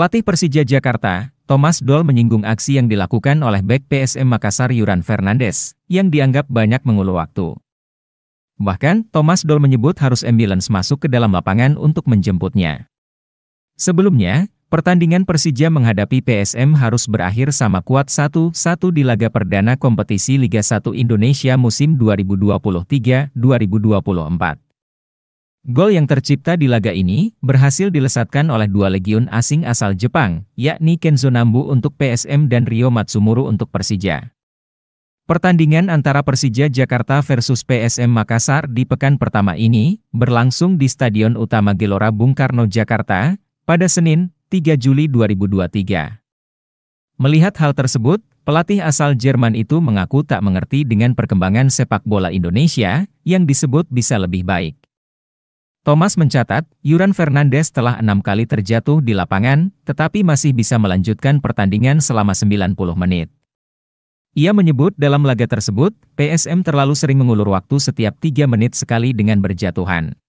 Pelatih Persija Jakarta, Thomas Doll menyinggung aksi yang dilakukan oleh bek PSM Makassar Yuran Fernandes, yang dianggap banyak mengulu waktu. Bahkan, Thomas Doll menyebut harus ambulans masuk ke dalam lapangan untuk menjemputnya. Sebelumnya, pertandingan Persija menghadapi PSM harus berakhir sama kuat 1-1 di laga perdana kompetisi Liga 1 Indonesia musim 2023-2024. Gol yang tercipta di laga ini berhasil dilesatkan oleh dua legiun asing asal Jepang, yakni Kenzo Nambu untuk PSM dan Rio Matsumuru untuk Persija. Pertandingan antara Persija Jakarta versus PSM Makassar di pekan pertama ini berlangsung di Stadion Utama Gelora Bung Karno Jakarta pada Senin, 3 Juli 2023. Melihat hal tersebut, pelatih asal Jerman itu mengaku tak mengerti dengan perkembangan sepak bola Indonesia yang disebut bisa lebih baik. Thomas mencatat, Yuran Fernandes telah enam kali terjatuh di lapangan, tetapi masih bisa melanjutkan pertandingan selama 90 menit. Ia menyebut dalam laga tersebut, PSM terlalu sering mengulur waktu setiap tiga menit sekali dengan berjatuhan.